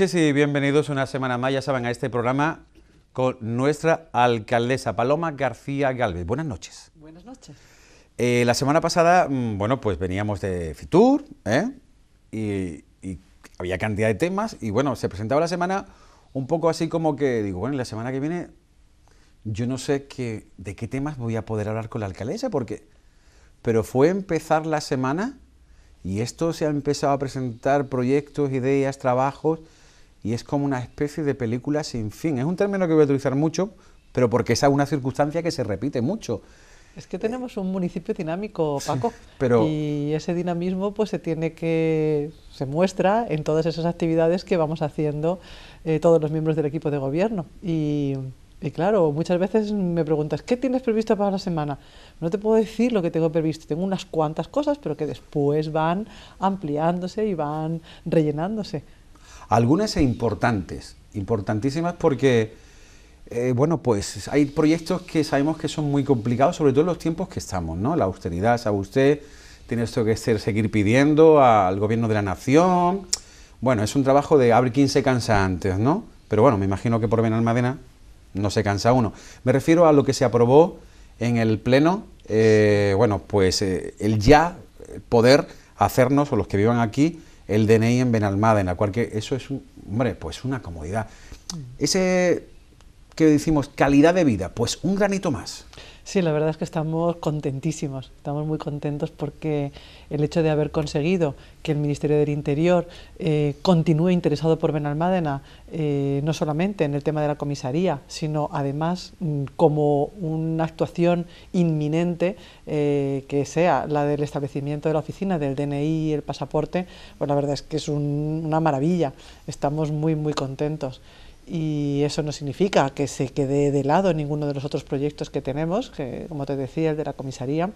noches y bienvenidos una semana más, ya saben, a este programa con nuestra alcaldesa Paloma García Galvez. Buenas noches. Buenas noches. Eh, la semana pasada, mm, bueno, pues veníamos de Fitur, ¿eh? y, y, había cantidad de temas, y bueno, se presentaba la semana un poco así como que, digo, bueno, la semana que viene yo no sé qué, de qué temas voy a poder hablar con la alcaldesa, porque... Pero fue empezar la semana... Y esto se ha empezado a presentar proyectos, ideas, trabajos y es como una especie de película sin fin. Es un término que voy a utilizar mucho, pero porque es una circunstancia que se repite mucho. Es que tenemos un municipio dinámico, Paco, y ese dinamismo pues se tiene que se muestra en todas esas actividades que vamos haciendo eh, todos los miembros del equipo de gobierno y y claro, muchas veces me preguntas, ¿qué tienes previsto para la semana? No te puedo decir lo que tengo previsto, tengo unas cuantas cosas, pero que después van ampliándose y van rellenándose. Algunas e importantes, importantísimas porque, eh, bueno, pues hay proyectos que sabemos que son muy complicados, sobre todo en los tiempos que estamos, ¿no? La austeridad, sabe usted, tiene esto que ser, seguir pidiendo al gobierno de la nación. Bueno, es un trabajo de abrir 15 cansa antes, ¿no? Pero bueno, me imagino que por Madena no se cansa uno. Me refiero a lo que se aprobó en el Pleno, eh, bueno, pues eh, el ya poder hacernos, o los que vivan aquí, el DNI en Benalmada, en la cual que eso es, un, hombre, pues una comodidad. Mm. Ese, que decimos, calidad de vida, pues un granito más. Sí, la verdad es que estamos contentísimos, estamos muy contentos porque el hecho de haber conseguido que el Ministerio del Interior eh, continúe interesado por Benalmádena, eh, no solamente en el tema de la comisaría, sino además mm, como una actuación inminente eh, que sea la del establecimiento de la oficina del DNI y el pasaporte, pues la verdad es que es una maravilla, estamos muy, muy contentos y eso no significa que se quede de lado ninguno de los otros proyectos que tenemos, que, como te decía, el de la comisaría.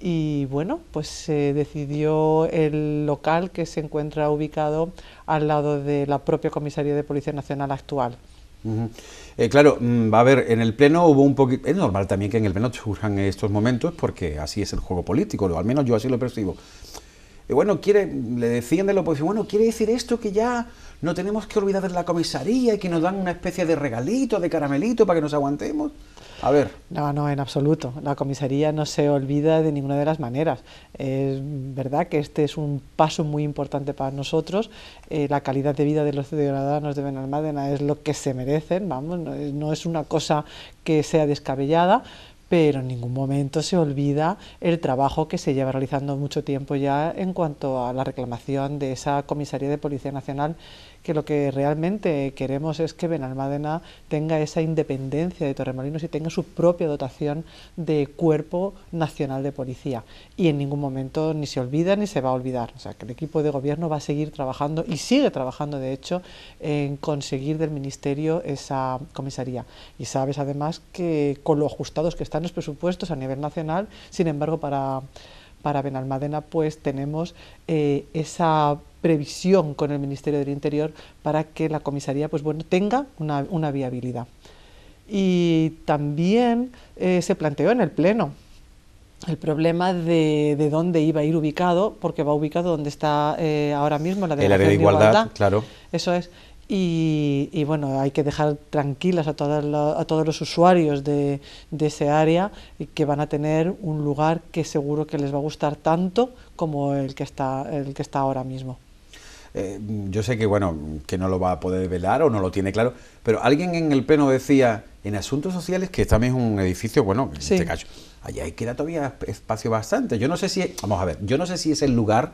Y bueno, pues se decidió el local que se encuentra ubicado al lado de la propia comisaría de Policía Nacional actual. Eh, claro, va mm, a haber, en el Pleno hubo un poquito... Es normal también que en el Pleno surjan estos momentos porque así es el juego político, al menos yo así lo percibo. Y bueno, quiere, le decían de la oposición, bueno, quiere decir esto que ya no tenemos que olvidar de la comisaría y que nos dan una especie de regalito, de caramelito para que nos aguantemos. A ver. No, no, en absoluto. La comisaría no se olvida de ninguna de las maneras. Es verdad que este es un paso muy importante para nosotros. Eh, la calidad de vida de los ciudadanos de Benalmádena es lo que se merecen, vamos, no es una cosa que sea descabellada pero en ningún momento se olvida el trabajo que se lleva realizando mucho tiempo ya en cuanto a la reclamación de esa comisaría de Policía Nacional que lo que realmente queremos es que Benalmádena tenga esa independencia de Torremolinos y tenga su propia dotación de cuerpo nacional de policía. Y en ningún momento ni se olvida ni se va a olvidar. O sea, que el equipo de gobierno va a seguir trabajando y sigue trabajando, de hecho, en conseguir del Ministerio esa comisaría. Y sabes además que con lo ajustados que están los presupuestos a nivel nacional, sin embargo, para para Benalmadena, pues tenemos eh, esa previsión con el Ministerio del Interior para que la comisaría pues, bueno, tenga una, viabilidad. Y también eh, se planteó en el Pleno el problema de, dónde iba a ir ubicado, porque va ubicado donde está eh, ahora mismo la el de igualdad, igualdad, claro. Eso es. Y, bueno, hay que dejar tranquilas a, todas a todos los usuarios de, ese área y que van a tener un lugar que seguro que les va a gustar tanto como el que está, el que está ahora mismo. Eh, yo sé que bueno, que no lo va a poder velar o no lo tiene claro, pero alguien en el pleno decía en asuntos sociales que también es un edificio, bueno, en este allá hay que todavía espacio bastante. Yo no sé si, vamos a ver, yo no sé si es el lugar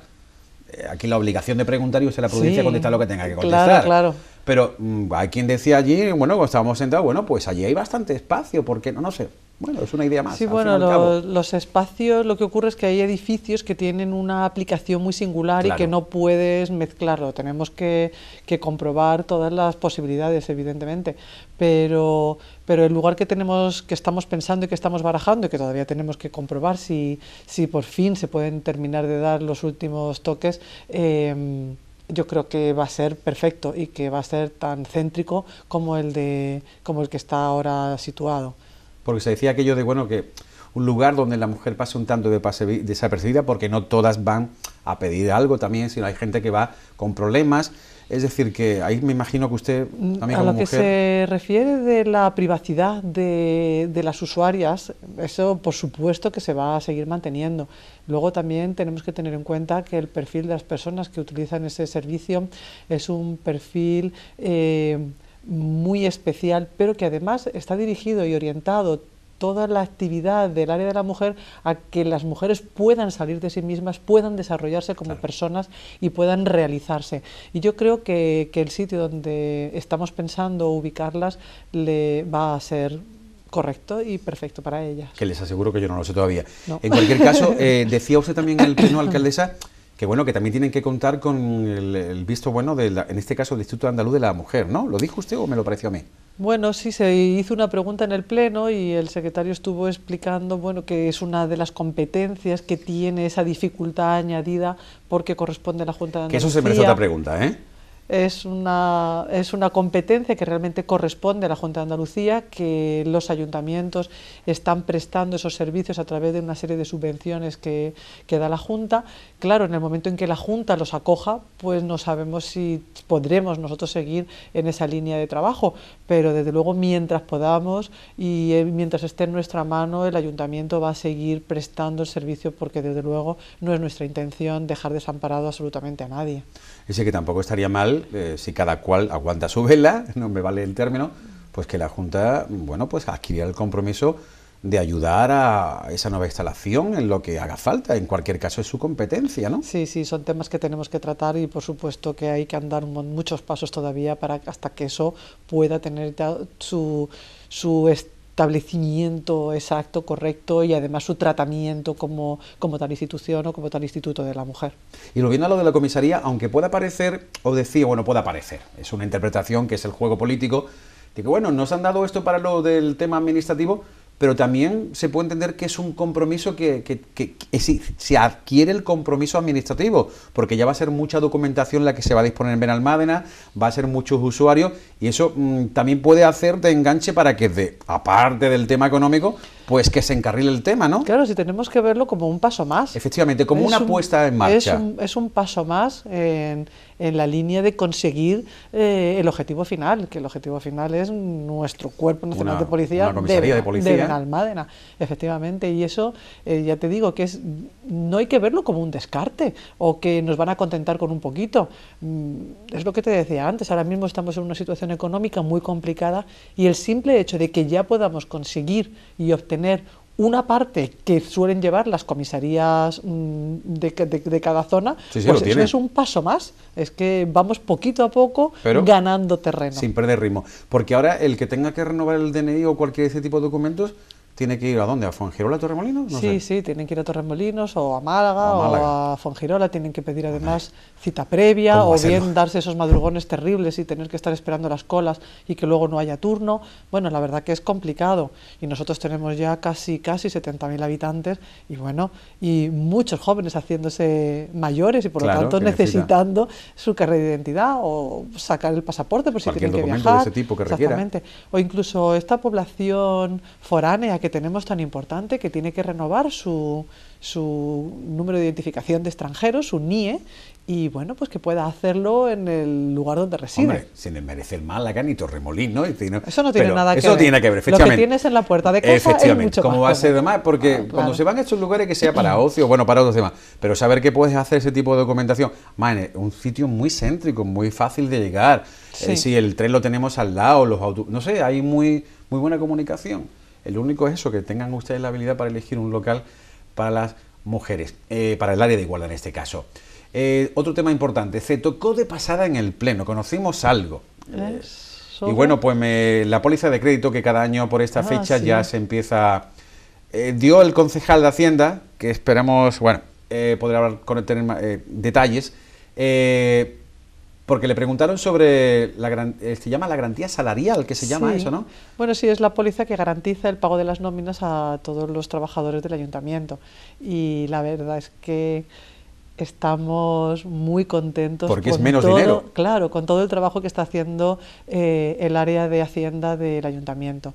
eh, aquí la obligación de preguntar y usted la prudencia ...de contestar lo que tenga que contestar. Claro, claro. Pero mm, hay quien decía allí, bueno, cuando estábamos sentados, bueno, pues allí hay bastante espacio, porque no, no sé. Bueno, es una idea más. Sí, bueno, los espacios, lo que ocurre es que hay edificios que tienen una aplicación muy singular y que no puedes mezclarlo. Tenemos que, comprobar todas las posibilidades, evidentemente. Pero, el lugar que tenemos, que estamos pensando y que estamos barajando y que todavía tenemos que comprobar si, por fin se pueden terminar de dar los últimos toques, em, yo creo que va a ser perfecto y que va a ser tan céntrico como el, de, como el que está ahora situado porque se decía aquello de, bueno, que un lugar donde la mujer pase un tanto de desapercibida, porque no todas van a pedir algo también, sino hay gente que va con problemas. Es decir, que ahí me imagino que usted también... Mm, a lo que se refiere de la privacidad de, las usuarias, eso por supuesto que se va a seguir manteniendo. Luego también tenemos que tener en cuenta que el perfil de las personas que utilizan ese servicio es un perfil... Eh, muy especial, pero que además está dirigido y orientado toda la actividad del área de la mujer a que las mujeres puedan salir de sí mismas, puedan desarrollarse como personas y puedan realizarse. Y yo creo que, que el sitio donde estamos pensando ubicarlas le va a ser correcto y perfecto para ellas. Que les aseguro que yo no lo sé todavía. En cualquier caso, eh, decía usted también el pleno, alcaldesa, que bueno, que también tienen que contar con el, visto bueno, de en este caso, del Instituto Andaluz de la Mujer, ¿no? ¿Lo dijo usted o me lo pareció a mí? Bueno, sí, se hizo una pregunta en el Pleno y el secretario estuvo explicando bueno, que es una de las competencias que tiene esa dificultad añadida porque corresponde a la Junta de Andalucía. Que eso se merece otra pregunta, ¿eh? es una, es una competencia que realmente corresponde a la Junta de Andalucía, que los ayuntamientos están prestando esos servicios a través de una serie de subvenciones que, que da la Junta. Claro, en el momento en que la Junta los acoja, pues no sabemos si podremos nosotros seguir en esa línea de trabajo, pero desde luego mientras podamos y eh, mientras esté en nuestra mano, el ayuntamiento va a seguir prestando el servicio porque desde luego no es nuestra intención dejar desamparado absolutamente a nadie ese que tampoco estaría mal eh, si cada cual aguanta su vela, no me vale el término, pues que la Junta, bueno, pues adquiriera el compromiso de ayudar a esa nueva instalación en lo que haga falta, en cualquier caso es su competencia, ¿no? Sí, sí, son temas que tenemos que tratar y por supuesto que hay que andar muchos pasos todavía para hasta que eso pueda tener su, su establecimiento exacto, correcto y además su tratamiento como, como tal institución o como tal instituto de la mujer. Y lo viene a lo de la comisaría, aunque pueda parecer, o decía, bueno, pueda parecer, es una interpretación que es el juego político, de que bueno, nos han dado esto para lo del tema administrativo, pero también se puede entender que es un compromiso que, se adquiere el compromiso administrativo, porque ya va a ser mucha documentación la que se va a disponer en Benalmádena, va a ser muchos usuarios y eso mm, también puede hacer de enganche para que, de, aparte del tema económico, pues que se encarrile el tema, ¿no? Claro, si tenemos que verlo como un paso más. Efectivamente, como una apuesta puesta en marcha. Es un, paso más en, la línea de conseguir eh, el objetivo final, que el objetivo final es nuestro cuerpo nacional de policía, de, de, policía. de Benalmádena, efectivamente. Y eso, eh, ya te digo, que es no hay que verlo como un descarte o que nos van a contentar con un poquito. Mm, es lo que te decía antes, ahora mismo estamos en una situación económica muy complicada y el simple hecho de que ya podamos conseguir y obtener tener una parte que suelen llevar las comisarías mm, de, cada zona, pues eso es un paso más. Es que vamos poquito a poco ganando terreno. Sin perder ritmo. Porque ahora el que tenga que renovar el DNI o cualquier ese tipo de documentos tiene que ir a dónde, a Fongirola, Torremolinos. sí, sí, tienen que ir a Torremolinos o a Málaga, o a, Fongirola, tienen que pedir además cita previa o bien darse esos madrugones terribles y tener que estar esperando las colas y que luego no haya turno. Bueno, la verdad que es complicado y nosotros tenemos ya casi, casi 70.000 habitantes y bueno, y muchos jóvenes haciéndose mayores y por lo tanto necesitando su carrera de identidad o sacar el pasaporte por si tienen que viajar. ese tipo O incluso esta población foránea que tenemos tan importante que tiene que renovar su, su número de identificación de extranjeros, su NIE, y bueno, pues que pueda hacerlo en el lugar donde reside. Hombre, sin mal Málaga ni Torremolín, Y ¿no? eso no tiene nada que ver. Eso tiene que ver, efectivamente. Lo que tienes en la puerta de casa es mucho como va a ser más, porque ah, cuando se van a estos lugares que sea para ocio, bueno, para otros demás, pero saber que puedes hacer ese tipo de documentación, man, un sitio muy céntrico, muy fácil de llegar. Eh, si el tren lo tenemos al lado, los autos, no sé, hay muy, muy buena comunicación. El único es eso, que tengan ustedes la habilidad para elegir un local para las mujeres, eh, para el área de igualdad en este caso. Eh, otro tema importante, se tocó de pasada en el Pleno, conocimos algo. Eh, y bueno, pues la póliza de crédito que cada año por esta ah, fecha ya se empieza... dio el concejal de Hacienda, que esperamos, bueno, podrá hablar con tener detalles, porque le preguntaron sobre, la, eh, se llama la garantía salarial, que se llama eso, ¿no? Bueno, sí, es la póliza que garantiza el pago de las nóminas a todos los trabajadores del ayuntamiento. Y la verdad es que estamos muy contentos. Porque es menos dinero. Claro, con todo el trabajo que está haciendo eh, el área de Hacienda del ayuntamiento.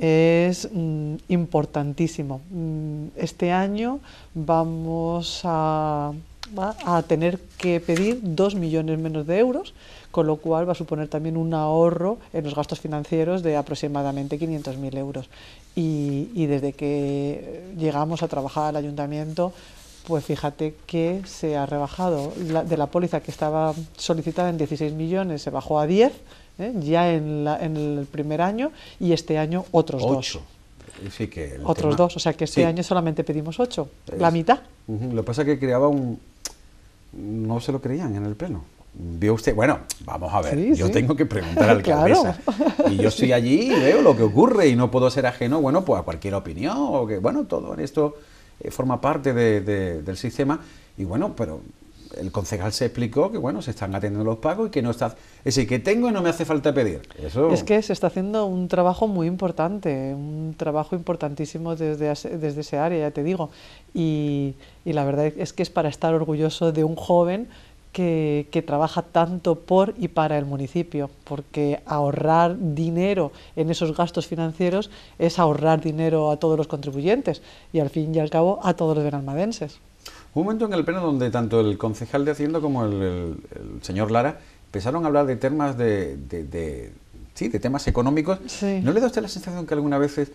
Es mm, importantísimo. Mm, este año vamos a va a tener que pedir 2 millones menos de euros, con lo cual va a suponer también un ahorro en los gastos financieros de aproximadamente 500.000 euros. Y, desde que llegamos a trabajar al ayuntamiento, pues fíjate que se ha rebajado de la póliza que estaba solicitada en 16 millones, se bajó a 10 ¿eh? ya en, el primer año y este año otros dos. otros dos, o sea que este año solamente pedimos ocho, la mitad. Lo que pasa es que creaba un, no se lo creían en el Pleno. Vio usted, bueno, vamos a ver, yo tengo que preguntar al cabeza Y yo estoy allí y veo lo que ocurre y no puedo ser ajeno, bueno, pues a cualquier opinión o que, bueno, todo esto eh, forma parte del sistema. Y bueno, pero el concejal se explicó que bueno, se están atendiendo los pagos y que no está, es que tengo y no me hace falta pedir. Eso... Es que se está haciendo un trabajo muy importante, un trabajo importantísimo desde, desde ese área, ya te digo. Y, la verdad es que es para estar orgulloso de un joven que, que, trabaja tanto por y para el municipio, porque ahorrar dinero en esos gastos financieros es ahorrar dinero a todos los contribuyentes y al fin y al cabo a todos los benalmadenses un momento en el pleno donde tanto el concejal de Hacienda como el, señor Lara empezaron a hablar de temas de, de, sí, de temas económicos. ¿No le da usted la sensación que algunas veces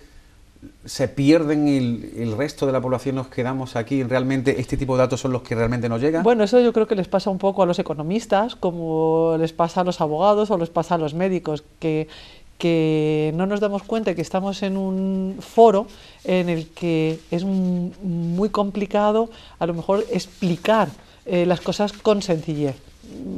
se pierden y el, resto de la población nos quedamos aquí y realmente este tipo de datos son los que realmente nos llegan? Bueno, eso yo creo que les pasa un poco a los economistas, como les pasa a los abogados o les pasa a los médicos, que que no nos damos cuenta que estamos en un foro en el que es muy complicado a lo mejor explicar eh, las cosas con sencillez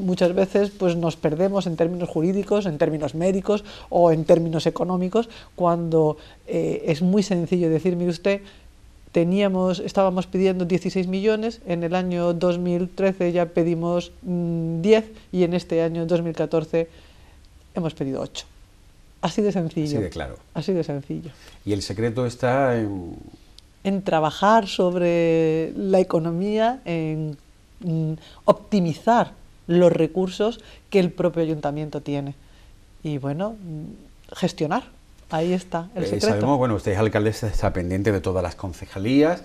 muchas veces pues nos perdemos en términos jurídicos, en términos médicos o en términos económicos, cuando eh, es muy sencillo decir, mire usted, teníamos, estábamos pidiendo 16 millones, en el año 2013 ya pedimos 10 mm, y en este año 2014 hemos pedido 8. Así de sencillo. Así de claro. Así de sencillo. Y el secreto está en... En trabajar sobre la economía, en optimizar los recursos que el propio ayuntamiento tiene. Y bueno, gestionar. Ahí está el eh, secreto. sabemos, bueno, usted es alcaldesa, está pendiente de todas las concejalías,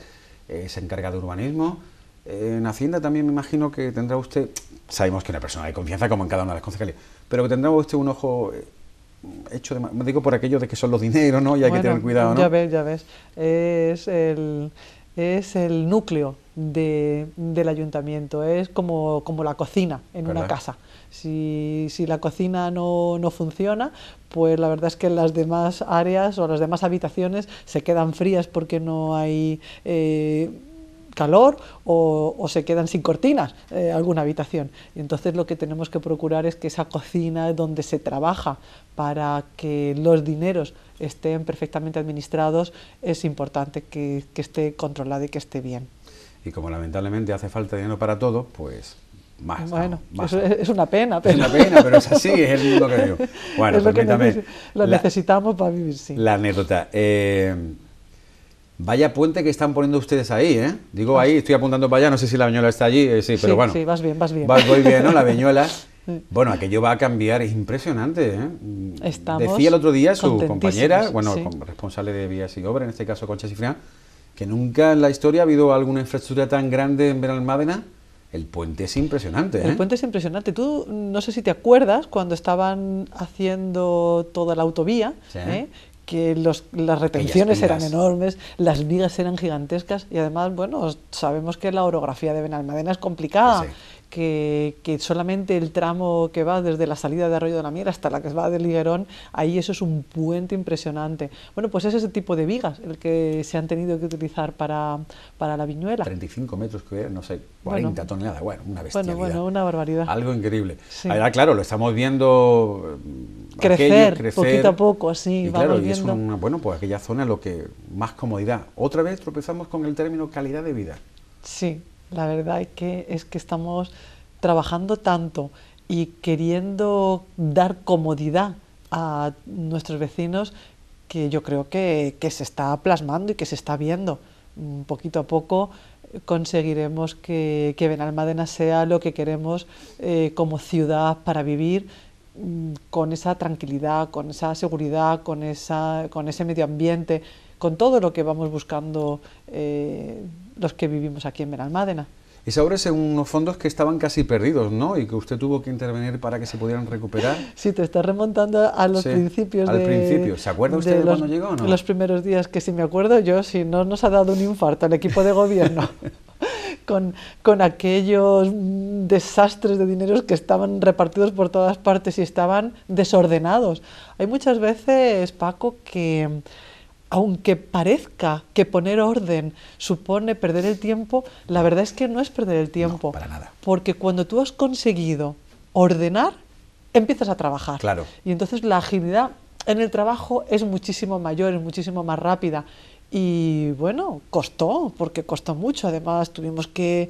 se encarga de urbanismo. en Hacienda también me imagino que tendrá usted, sabemos que una persona de confianza como en cada una de las concejalías, pero que tendrá usted un ojo eh, hecho de, me digo por aquello de que son los dineros, ¿no? Y hay que tener cuidado, ¿no? Ya ves, ya ves. Es el, es el núcleo de, del ayuntamiento, es como, como la cocina en una casa. Si, la cocina no, funciona, pues la verdad es que las demás áreas o las demás habitaciones se quedan frías porque no hay... Eh, calor o, se quedan sin cortinas eh, alguna habitación. Y entonces lo que tenemos que procurar es que esa cocina donde se trabaja para que los dineros estén perfectamente administrados es importante que, esté controlada y que esté bien. Y como lamentablemente hace falta dinero para todo, pues más, bueno, es, una pena, pero... Es pena, pero es así, es el que digo. Bueno, es lo Que necesitamos para vivir, sí. La anécdota. Eh, Vaya puente que están poniendo ustedes ahí, ¿eh? Digo ahí, estoy apuntando para allá, no sé si la viñuela está allí, eh, sí, pero bueno. Sí, vas bien, vas bien. Vas muy bien, ¿no? La viñuela. Mm. Bueno, aquello va a cambiar, es impresionante. ¿eh? Decía el otro día su compañera, bueno, responsable de Vías y obras... en este caso Concha Cifrián, que nunca en la historia ha habido alguna infraestructura tan grande en Benalmádena. El puente es impresionante. El ¿eh? puente es impresionante. Tú no sé si te acuerdas cuando estaban haciendo toda la autovía, ¿eh? que las retenciones eran enormes, las vigas eran gigantescas y además, bueno, sabemos que la orografía de Benalmadena es complicada que, solamente el tramo que va desde la salida de Arroyo de la Miera hasta la que va de Liguerón, ahí eso es un puente impresionante. Bueno, pues es ese tipo de vigas el que se han tenido que utilizar para, para la viñuela. 35 metros que no sé, 40 toneladas, bueno, una bestialidad. Bueno, bueno, una barbaridad. Algo increíble. Ahora, claro, lo estamos viendo... Mm, crecer, poquito a poco, así, y claro, y Es una, bueno, pues aquella zona lo que más comodidad. Otra vez tropezamos con el término calidad de vida. Sí, la verdad es que, es que estamos trabajando tanto y queriendo dar comodidad a nuestros vecinos que yo creo que, se está plasmando y que se está viendo. Mm, poquito a poco eh, conseguiremos que, que Benalmádena sea lo que queremos eh, como ciudad para vivir mm, con esa tranquilidad, con esa seguridad, con, esa, con ese medio ambiente, con todo lo que vamos buscando. Eh, los que vivimos aquí en Benalmádena. Esa obra es en unos fondos que estaban casi perdidos, ¿no? Y que usted tuvo que intervenir para que se pudieran recuperar. Sí, te estás remontando a los principios. Al de, principio. ¿Se acuerda usted de, cuando los, llegó o no? Los primeros días, que si me acuerdo yo, si no nos ha dado un infarto ...el equipo de gobierno. Con, con, aquellos desastres de dineros que estaban repartidos por todas partes y estaban desordenados. Hay muchas veces, Paco, que aunque parezca que poner orden supone perder el tiempo, la verdad es que no es perder el tiempo. para nada. Porque cuando tú has conseguido ordenar, empiezas a trabajar. Claro. Y entonces la agilidad en el trabajo es muchísimo mayor, es muchísimo más rápida. Y bueno, costó, porque costó mucho. Además, tuvimos que,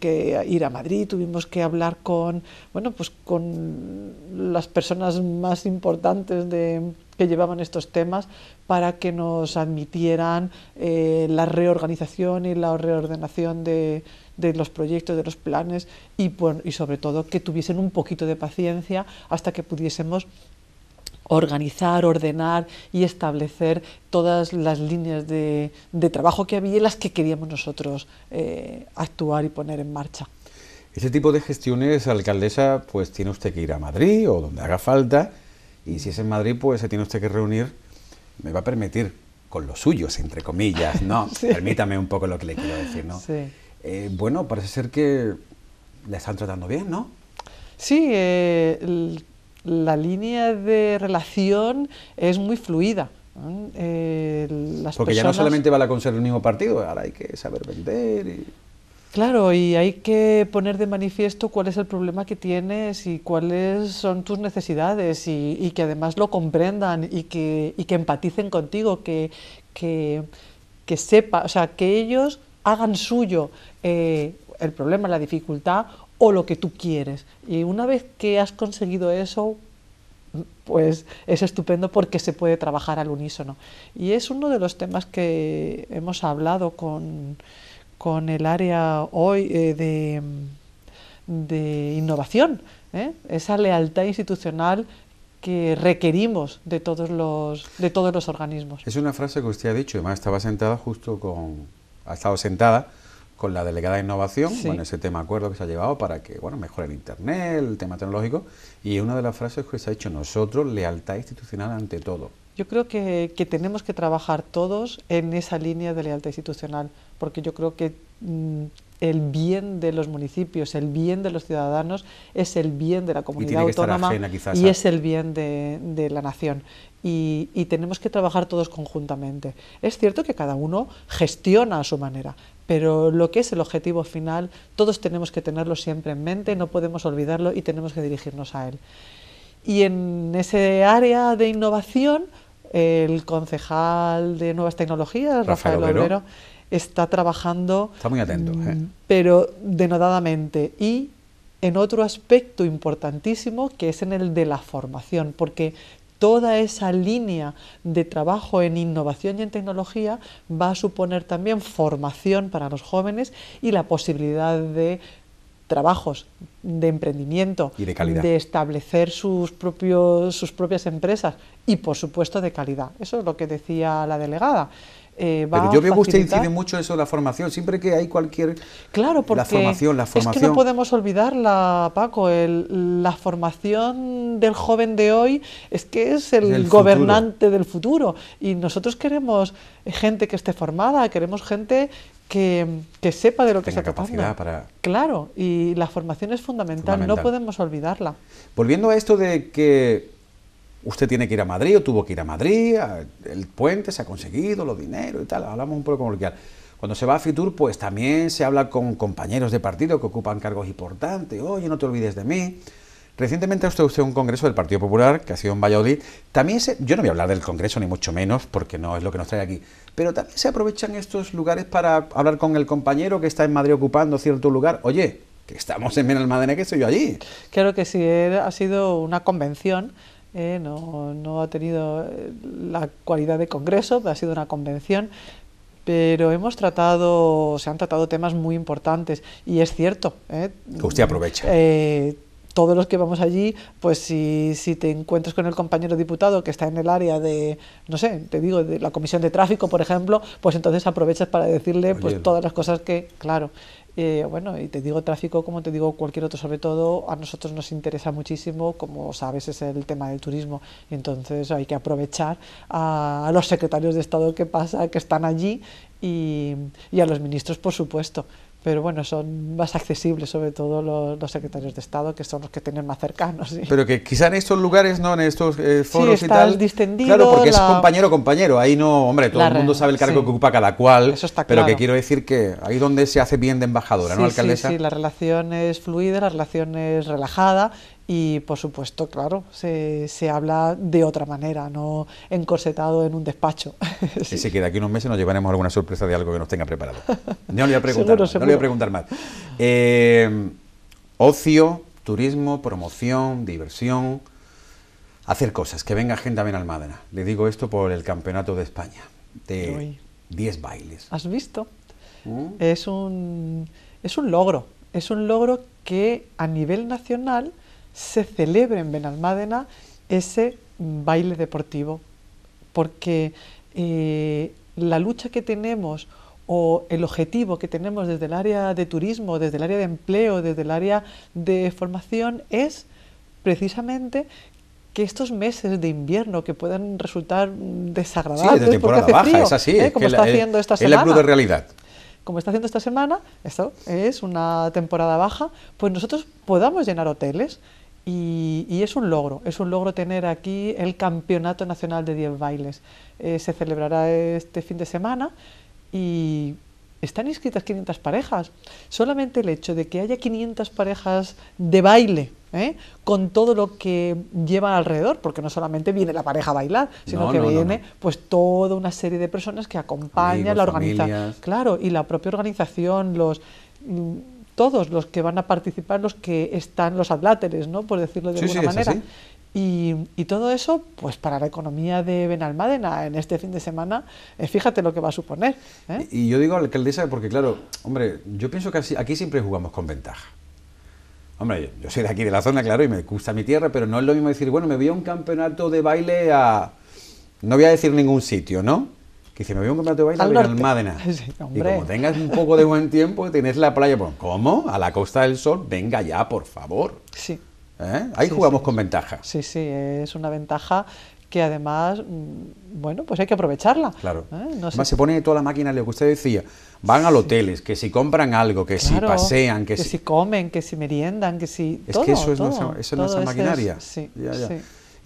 que ir a Madrid, tuvimos que hablar con, bueno, pues con las personas más importantes de, que llevaban estos temas para que nos admitieran eh, la reorganización y la reordenación de, de los proyectos, de los planes y, sobre todo que tuviesen un poquito de paciencia hasta que pudiésemos organizar, ordenar y establecer todas las líneas de, de trabajo que había y las que queríamos nosotros eh, actuar y poner en marcha. Ese tipo de gestiones, alcaldesa, pues tiene usted que ir a Madrid o donde haga falta y si es en Madrid, pues se tiene usted que reunir, me va a permitir, con los suyos, entre comillas, ¿no? Permítame un poco lo que le quiero decir, ¿no? Eh, bueno, parece ser que la están tratando bien, ¿no? Sí, eh, la línea de relación es muy fluida. Eh, Porque ya no solamente va la con el mismo partido, ahora hay que saber vender. Y... Claro, y hay que poner de manifiesto cuál es el problema que tienes y cuáles son tus necesidades y, que además lo comprendan y que, empaticen contigo, que, que, que, sepa, o sea, que ellos hagan suyo eh, el problema, la dificultad o lo que tú quieres. Y una vez que has conseguido eso, pues es estupendo porque se puede trabajar al unísono. Y es uno de los temas que hemos hablado con con el área hoy eh, de, de, innovación, ¿eh? esa lealtad institucional que requerimos de todos, los, de todos los organismos. Es una frase que usted ha dicho, además estaba sentada justo con, ha estado sentada con la delegada de innovación, con ese tema acuerdo que se ha llevado para que, bueno, mejore el internet, el tema tecnológico, y una de las frases que se ha dicho nosotros, lealtad institucional ante todo. Yo creo que tenemos que trabajar todos en esa línea de lealtad institucional porque yo creo que mm, el bien de los municipios, el bien de los ciudadanos, es el bien de la comunidad autónoma y es el bien de, la nación. Y, tenemos que trabajar todos conjuntamente. Es cierto que cada uno gestiona a su manera, pero lo que es el objetivo final, todos tenemos que tenerlo siempre en mente, no podemos olvidarlo y tenemos que dirigirnos a él. Y en ese área de innovación, el concejal de Nuevas Tecnologías, Rafael, Rafael está trabajando. Está muy atento. Mm, eh. Pero denodadamente. Y en otro aspecto importantísimo que es en el de la formación, porque toda esa línea de trabajo en innovación y en tecnología va a suponer también formación para los jóvenes y la posibilidad de trabajos de emprendimiento y de, de establecer sus propios sus propias empresas y por supuesto de calidad. Eso es lo que decía la delegada. Eh, Pero yo veo que usted incide mucho en eso, de la formación, siempre que hay cualquier... Claro, porque la formación, la formación. es que no podemos olvidarla, Paco, la formación del joven de hoy es que es el, gobernante del futuro y nosotros queremos gente que esté formada, queremos gente que, sepa de lo que se capacidad para... Claro, y la formación es fundamental, no podemos olvidarla. Volviendo a esto de que usted tiene que ir a Madrid o tuvo que ir a Madrid, ah, el puente se ha conseguido, los dinero y tal, hablamos un poco coloquial. Cuando se va a Fitur, pues también se habla con compañeros de partido que ocupan cargos importantes, oye, no te olvides de mí. Recientemente ha usted, en un congreso del Partido Popular que ha sido en Valladolid. También yo no voy a hablar del congreso ni mucho menos porque no es lo que nos trae aquí, pero también se aprovechan estos lugares para hablar con el compañero que está en Madrid ocupando cierto lugar. Oye, que estamos en Menalmadene que estoy yo allí. Claro que sí, eh, ha sido una convención ¿eh? no, no, ha tenido eh, la cualidad de congreso, ha sido una convención, pero hemos tratado, se han tratado temas muy importantes y es cierto. Eh, Usted aprovecha. Eh, todos los que vamos allí, pues si, te encuentras con el compañero diputado que está en el área de, no sé, te digo, de la comisión de tráfico, por ejemplo, pues entonces aprovechas para decirle pues todas las cosas que, claro, eh, bueno, y te digo tráfico como te digo cualquier otro, sobre todo a nosotros nos interesa muchísimo, como sabes, es el tema del turismo, entonces hay que aprovechar a, los secretarios de Estado que pasa, que están allí y a los ministros, por supuesto pero bueno, son más accesibles, sobre todo los, secretarios de Estado, que son los que tienen más cercanos. Pero que quizá en estos lugares, ¿no? En estos eh, foros y tal. distendido, claro, porque es compañero, compañero. Ahí no, hombre, todo el mundo sabe el cargo que ocupa cada cual. Eso está claro. Pero que quiero decir que ahí donde se hace bien de embajadora, ¿no, alcaldesa? Sí, sí, la relación es fluida, la relación es relajada y por supuesto, claro, se, habla de otra manera, no encorsetado en un despacho. sí. se queda aquí unos meses nos llevaremos alguna sorpresa de algo que nos tenga preparado. No le voy a preguntar, No preguntar más. Eh, ocio, turismo, promoción, diversión, hacer cosas, que venga gente a Almadena... Le digo esto por el Campeonato de España, de 10 bailes. ¿Has visto? ¿Mm? Es, un, es un logro, es un logro que a nivel nacional se celebre en Benalmádena ese baile deportivo, porque eh, la lucha que tenemos o el objetivo que tenemos desde el área de turismo, desde el área de empleo, desde el área de formación es precisamente que estos meses de invierno que puedan resultar desagradables así, como está haciendo esta semana. de realidad. Como está haciendo esta semana, esto es una temporada baja, pues nosotros podamos llenar hoteles, y, es un logro, es un logro tener aquí el Campeonato Nacional de 10 Bailes. Eh, se celebrará este fin de semana y están inscritas 500 parejas. Solamente el hecho de que haya 500 parejas de baile, ¿eh? con todo lo que llevan alrededor, porque no solamente viene la pareja a bailar, sino que viene pues toda una serie de personas que acompañan la organización. Claro, y la propia organización, los mm, todos los que van a participar, los que están, los adláteres, ¿no? por decirlo de alguna manera. Y, todo eso, pues para la economía de Benalmádena en este fin de semana, eh, fíjate lo que va a suponer. ¿eh? Y, yo digo alcaldesa porque, claro, hombre, yo pienso que aquí siempre jugamos con ventaja. Hombre, yo soy de aquí, de la zona, claro, y me gusta mi tierra, pero no es lo mismo decir, bueno, me voy a un campeonato de baile a... No voy a decir ningún sitio, ¿no? que si me voy a un combate de baile Al mádena y como tengas un poco de buen tiempo, tienes la playa. Pues, ¿Cómo? A la Costa del Sol, venga ya, por favor. Sí. ¿Eh? Ahí jugamos con ventaja. Sí, sí, es una ventaja que además, mm, bueno, pues hay que aprovecharla. Claro. ¿Eh? además, se pone toda la máquina, lo que usted decía, van al hoteles, que si compran algo, que si pasean, que, que si... comen, que si meriendan, que si... Es que eso es nuestra, eso es nuestra maquinaria. sí, ya, ya. sí.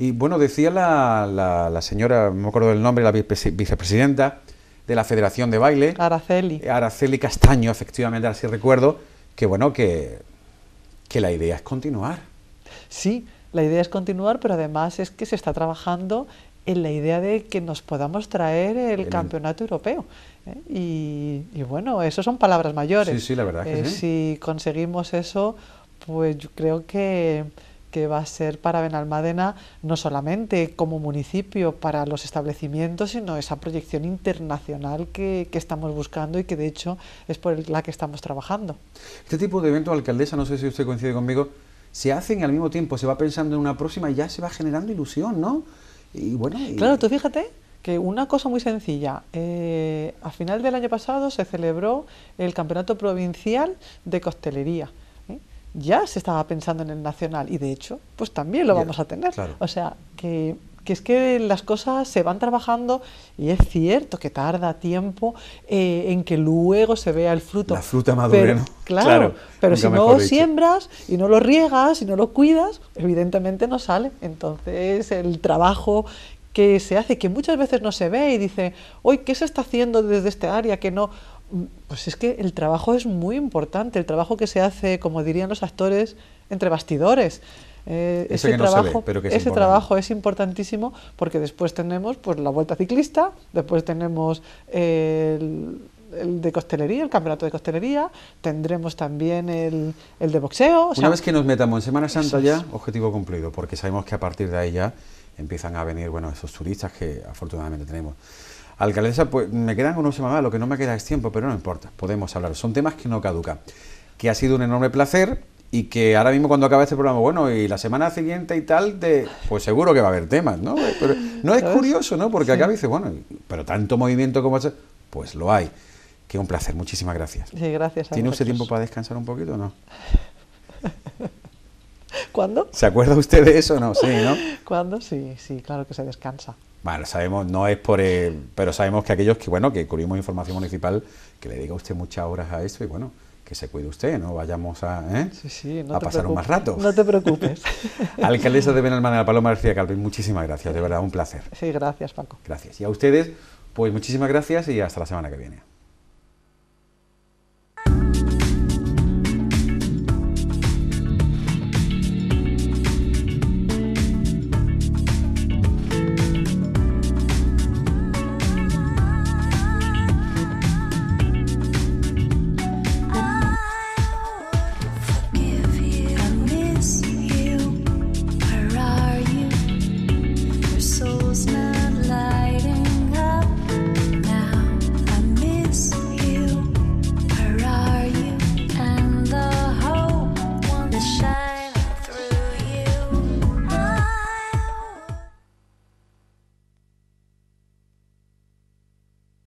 Y bueno, decía la, señora, me acuerdo del nombre, la vicepresidenta de la Federación de Baile. Araceli. Araceli Castaño, efectivamente, así recuerdo, que bueno, que, la idea es continuar. Sí, la idea es continuar, pero además es que se está trabajando en la idea de que nos podamos traer el, campeonato europeo. ¿eh? Y, bueno, eso son palabras mayores. Sí, sí, la verdad. que eh, sí. Si conseguimos eso, pues yo creo que que va a ser para Benalmádena no solamente como municipio para los establecimientos, sino esa proyección internacional que, que estamos buscando y que de hecho es por la que estamos trabajando. Este tipo de eventos, alcaldesa, no sé si usted coincide conmigo, se hacen al mismo tiempo, se va pensando en una próxima y ya se va generando ilusión, ¿no? Y bueno, Claro, tú fíjate que una cosa muy sencilla, eh, a final del año pasado se celebró el Campeonato Provincial de Costelería ya se estaba pensando en el nacional y de hecho, pues también lo vamos a tener. O sea, que, es que las cosas se van trabajando y es cierto que tarda tiempo eh, en que luego se vea el fruto. La fruta madura, ¿no? claro, pero si no siembras y no lo riegas y no lo cuidas, evidentemente no sale. Entonces, el trabajo que se hace, que muchas veces no se ve y dice, hoy, ¿qué se está haciendo desde este área que no? pues es que el trabajo es muy importante, el trabajo que se hace, como dirían los actores, entre bastidores. Eh, ese, trabajo, es importantísimo porque después tenemos pues, la vuelta ciclista, después tenemos eh, el, de costelería, el campeonato de costelería, tendremos también el, de boxeo. Una vez que nos metamos en Semana Santa ya, objetivo cumplido, porque sabemos que a partir de ahí ya empiezan a venir bueno, esos turistas que afortunadamente tenemos. Alcaldesa, pues me quedan unos semanas, lo que no me queda es tiempo, pero no importa, podemos hablar. Son temas que no caducan. Que ha sido un enorme placer y que ahora mismo cuando acabe este programa, bueno, y la semana siguiente y tal, de, pues seguro que va a haber temas, ¿no? Eh, no es curioso, ¿no? Porque acá dice, bueno, pero tanto movimiento como pues lo hay. Qué un placer, muchísimas gracias. Sí, gracias. A ¿Tiene usted tiempo para descansar un poquito o no? ¿Cuándo? ¿Se acuerda usted de eso o no? Sí, ¿no? ¿Cuándo? Sí, sí, claro que se descansa. Bueno, sabemos, no es por. él, pero sabemos que aquellos que, bueno, que cubrimos información municipal, que le diga usted muchas horas a esto y bueno, que se cuide usted, ¿no? Vayamos a, ¿eh? pasar un más rato. No te preocupes. Alcaldesa de Benalmán de la Paloma García Calvin, muchísimas gracias, de verdad, un placer. Sí, gracias, Paco. Gracias. Y a ustedes, pues muchísimas gracias y hasta la semana que viene.